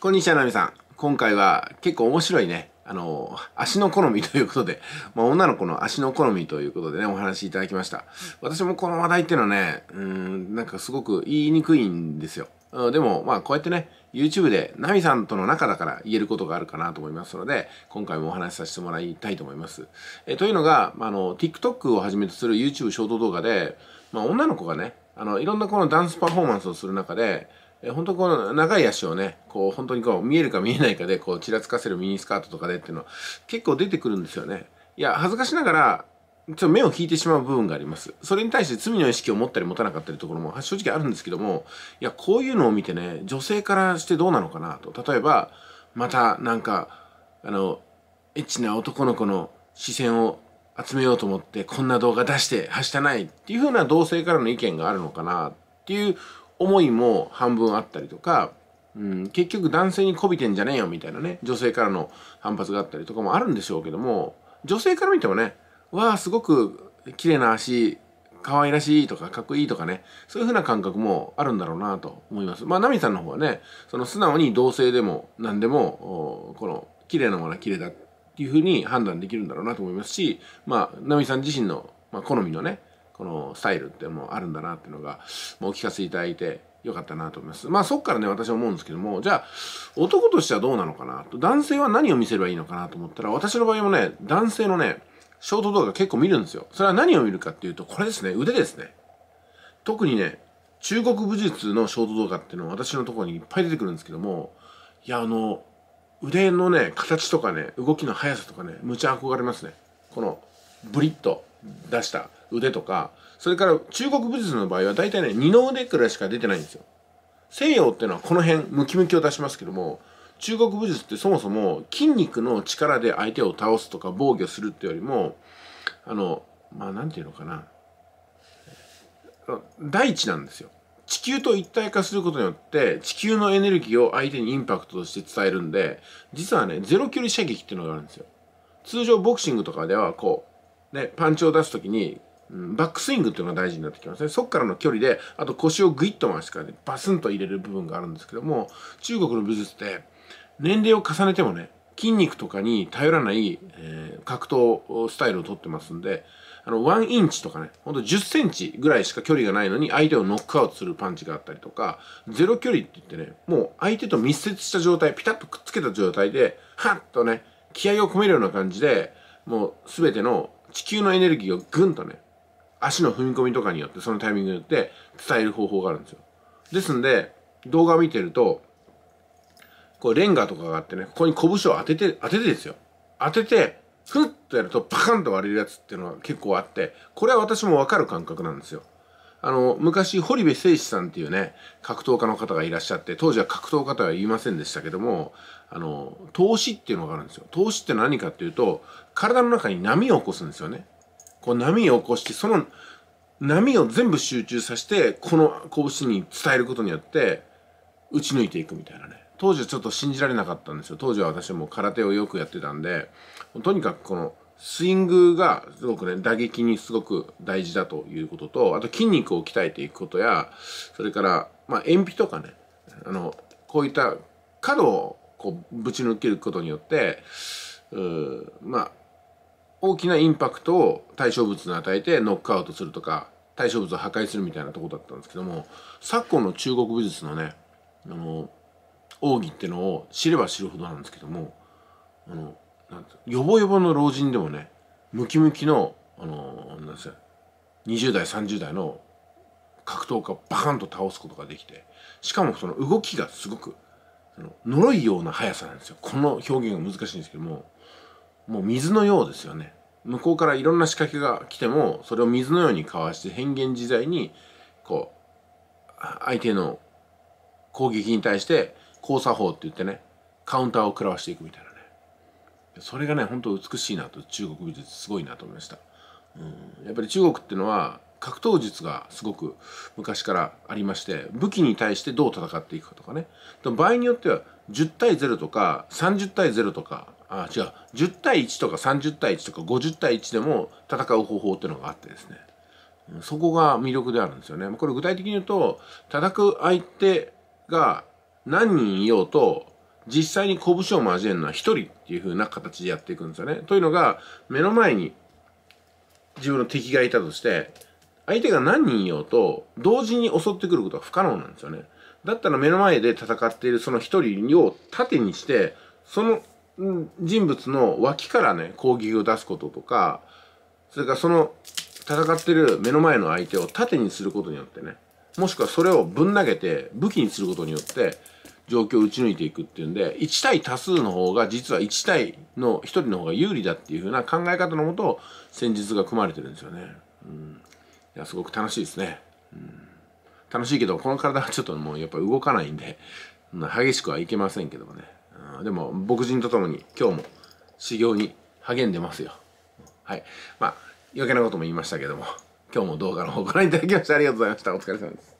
こんにちは、ナミさん。今回は結構面白いね、あの、足の好みということで、まあ、女の子の足の好みということでね、お話いただきました。私もこの話題っていうのはね、うん、なんかすごく言いにくいんですよ。でも、まあ、こうやってね、YouTube でナミさんとの中だから言えることがあるかなと思いますので、今回もお話しさせてもらいたいと思います。えというのが、まあ、あの、TikTok をはじめとする YouTube ショート動画で、まあ、女の子がね、あの、いろんなこのダンスパフォーマンスをする中で、え本当この長い足をね、こう本当にこう見えるか見えないかでこうちらつかせるミニスカートとかでっていうのは結構出てくるんですよね。いや、恥ずかしながら、ちょっと目を引いてしまう部分があります。それに対して罪の意識を持ったり持たなかったりところも正直あるんですけども、いや、こういうのを見てね、女性からしてどうなのかなと。例えば、またなんか、あの、エッチな男の子の視線を集めようと思ってこんな動画出してはしたないっていう風な同性からの意見があるのかなっていう思いも半分あったりとか、うん、結局男性に媚びてんじゃねえよみたいなね、女性からの反発があったりとかもあるんでしょうけども、女性から見てもね、わあ、すごく綺麗な足、可愛らしいとかかっこいいとかね、そういう風な感覚もあるんだろうなと思います。まあ、ナミさんの方はね、その素直に同性でも何でも、この綺麗なものは綺麗だっていう風に判断できるんだろうなと思いますし、まあ、ナミさん自身の、まあ、好みのね、このスタイルってもうあるんだなっていうのが、もうお聞かせいただいてよかったなと思います。まあそっからね、私は思うんですけども、じゃあ、男としてはどうなのかなと、男性は何を見せればいいのかなと思ったら、私の場合もね、男性のね、ショート動画結構見るんですよ。それは何を見るかっていうと、これですね、腕ですね。特にね、中国武術のショート動画っていうのは私のところにいっぱい出てくるんですけども、いや、あの、腕のね、形とかね、動きの速さとかね、むちゃ憧れますね。この、ブリッと出した腕とかそれから中国武術の場合は大体ね二の腕くらいしか出てないんですよ西洋ってのはこの辺ムキムキを出しますけども中国武術ってそもそも筋肉の力で相手を倒すとか防御するってよりもあのまあ何て言うのかな大地なんですよ地球と一体化することによって地球のエネルギーを相手にインパクトとして伝えるんで実はねゼロ距離射撃っていうのがあるんですよ通常ボクシングとかではこうで、パンチを出す時に、うん、バックスイングっていうのが大事になってきますね。そこからの距離で、あと腰をグイッと回してからね、バスンと入れる部分があるんですけども、中国の武術って、年齢を重ねてもね、筋肉とかに頼らない、えー、格闘スタイルをとってますんで、あの、1インチとかね、ほんと10センチぐらいしか距離がないのに相手をノックアウトするパンチがあったりとか、ゼロ距離って言ってね、もう相手と密接した状態、ピタッとくっつけた状態で、ハッとね、気合を込めるような感じで、もう全ての地球のエネルギーをぐんとね、足の踏み込みとかによって、そのタイミングによって伝える方法があるんですよ。ですんで、動画を見てると、こうレンガとかがあってね、ここに拳を当てて、当ててですよ。当てて、ふんっとやるとパカンと割れるやつっていうのが結構あって、これは私もわかる感覚なんですよ。あの、昔、堀部誠史さんっていうね、格闘家の方がいらっしゃって、当時は格闘家とは言いませんでしたけども、あの、投資っていうのがあるんですよ。投資って何かっていうと、体の中に波を起こすんですよね。こう波を起こして、その波を全部集中させて、この拳に伝えることによって、打ち抜いていくみたいなね。当時はちょっと信じられなかったんですよ。当時は私はもう空手をよくやってたんで、とにかくこのスイングがすごくね、打撃にすごく大事だということと、あと筋肉を鍛えていくことや、それから、まあ、鉛筆とかね、あの、こういった角をこうぶち抜けることによって、うまあ、大きなインパクトを対象物に与えてノックアウトするとか、対象物を破壊するみたいなとこだったんですけども、昨今の中国武術のね、あの、奥義ってのを知れば知るほどなんですけども、あの、なんヨボヨボの老人でもねムキムキのあのなんです20代30代の格闘家をバカンと倒すことができてしかもその動きがすごくその呪いような速さなんですよこの表現が難しいんですけどももう水のようですよね向こうからいろんな仕掛けが来てもそれを水のようにかわして変幻自在にこう相手の攻撃に対して交差法って言ってねカウンターを食らわしていくみたいなねそれがね本当美しいなと中国美術すごいなと思いました、うん、やっぱり中国っていうのは格闘術がすごく昔からありまして武器に対してどう戦っていくかとかね場合によっては10対0とか30対0とかあ違う10対1とか30対1とか50対1でも戦う方法っていうのがあってですねそこが魅力であるんですよねこれ具体的に言うと叩く相手が何人いようと実際に拳を交えるのは一人っていう風な形でやっていくんですよね。というのが、目の前に自分の敵がいたとして、相手が何人いようと、同時に襲ってくることは不可能なんですよね。だったら目の前で戦っているその一人を盾にして、その人物の脇からね、攻撃を出すこととか、それからその戦ってる目の前の相手を盾にすることによってね、もしくはそれをぶん投げて武器にすることによって、状況を打ち抜いていくっていうんで、1対多数の方が実は1対の1人の方が有利だっていう風な考え方のもと、戦術が組まれてるんですよね。うん。いや、すごく楽しいですね。うん。楽しいけど、この体はちょっともうやっぱ動かないんで、激しくはいけませんけどもね。うん、でも、牧人とともに今日も修行に励んでますよ。はい。まあ、余計なことも言いましたけども、今日も動画の方ご覧いただきましてありがとうございました。お疲れ様です。